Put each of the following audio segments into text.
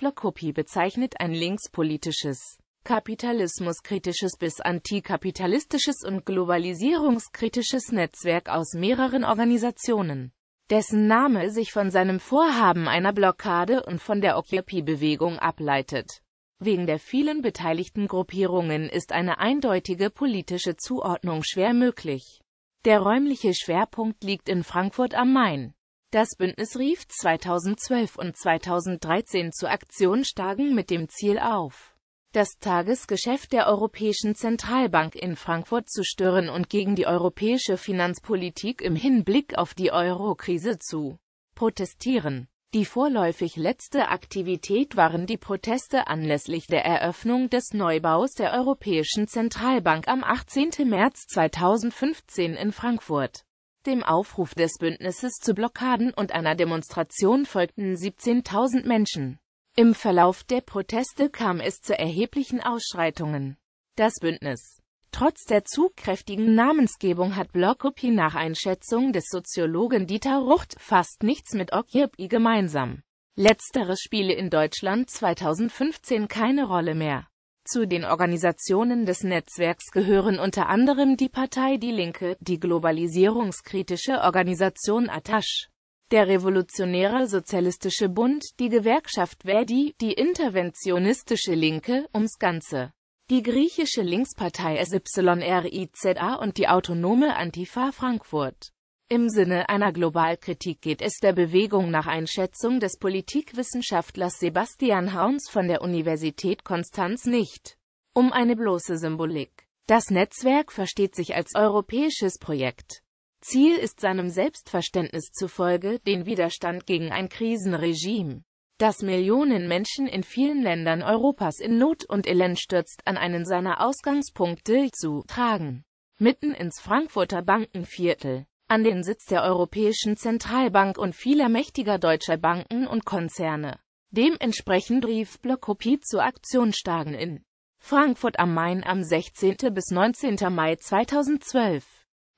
Blockkopie bezeichnet ein linkspolitisches, kapitalismuskritisches bis antikapitalistisches und globalisierungskritisches Netzwerk aus mehreren Organisationen, dessen Name sich von seinem Vorhaben einer Blockade und von der Occupy-Bewegung ableitet. Wegen der vielen beteiligten Gruppierungen ist eine eindeutige politische Zuordnung schwer möglich. Der räumliche Schwerpunkt liegt in Frankfurt am Main. Das Bündnis rief 2012 und 2013 zur Aktion Stagen mit dem Ziel auf, das Tagesgeschäft der Europäischen Zentralbank in Frankfurt zu stören und gegen die europäische Finanzpolitik im Hinblick auf die Euro-Krise zu protestieren. Die vorläufig letzte Aktivität waren die Proteste anlässlich der Eröffnung des Neubaus der Europäischen Zentralbank am 18. März 2015 in Frankfurt. Dem Aufruf des Bündnisses zu Blockaden und einer Demonstration folgten 17.000 Menschen. Im Verlauf der Proteste kam es zu erheblichen Ausschreitungen. Das Bündnis. Trotz der zugkräftigen Namensgebung hat Blokupi nach Einschätzung des Soziologen Dieter Rucht fast nichts mit Okyep'i gemeinsam. Letzteres spiele in Deutschland 2015 keine Rolle mehr. Zu den Organisationen des Netzwerks gehören unter anderem die Partei Die Linke, die globalisierungskritische Organisation Atasch, der Revolutionäre Sozialistische Bund, die Gewerkschaft Verdi, die Interventionistische Linke, ums Ganze, die griechische Linkspartei SYRIZA und die Autonome Antifa Frankfurt. Im Sinne einer Globalkritik geht es der Bewegung nach Einschätzung des Politikwissenschaftlers Sebastian Hauns von der Universität Konstanz nicht um eine bloße Symbolik. Das Netzwerk versteht sich als europäisches Projekt. Ziel ist seinem Selbstverständnis zufolge den Widerstand gegen ein Krisenregime, das Millionen Menschen in vielen Ländern Europas in Not und Elend stürzt, an einen seiner Ausgangspunkte zu tragen. Mitten ins Frankfurter Bankenviertel an den Sitz der Europäischen Zentralbank und vieler mächtiger deutscher Banken und Konzerne. Dementsprechend rief Blockopi zu Aktionsstagen in Frankfurt am Main am 16. bis 19. Mai 2012,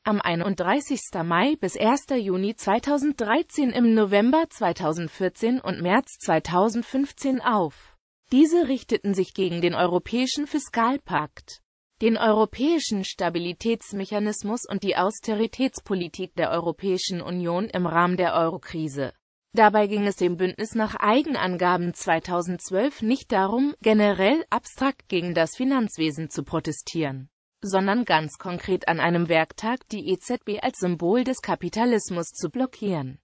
am 31. Mai bis 1. Juni 2013 im November 2014 und März 2015 auf. Diese richteten sich gegen den Europäischen Fiskalpakt den europäischen Stabilitätsmechanismus und die Austeritätspolitik der Europäischen Union im Rahmen der Eurokrise. Dabei ging es dem Bündnis nach Eigenangaben 2012 nicht darum, generell abstrakt gegen das Finanzwesen zu protestieren, sondern ganz konkret an einem Werktag die EZB als Symbol des Kapitalismus zu blockieren.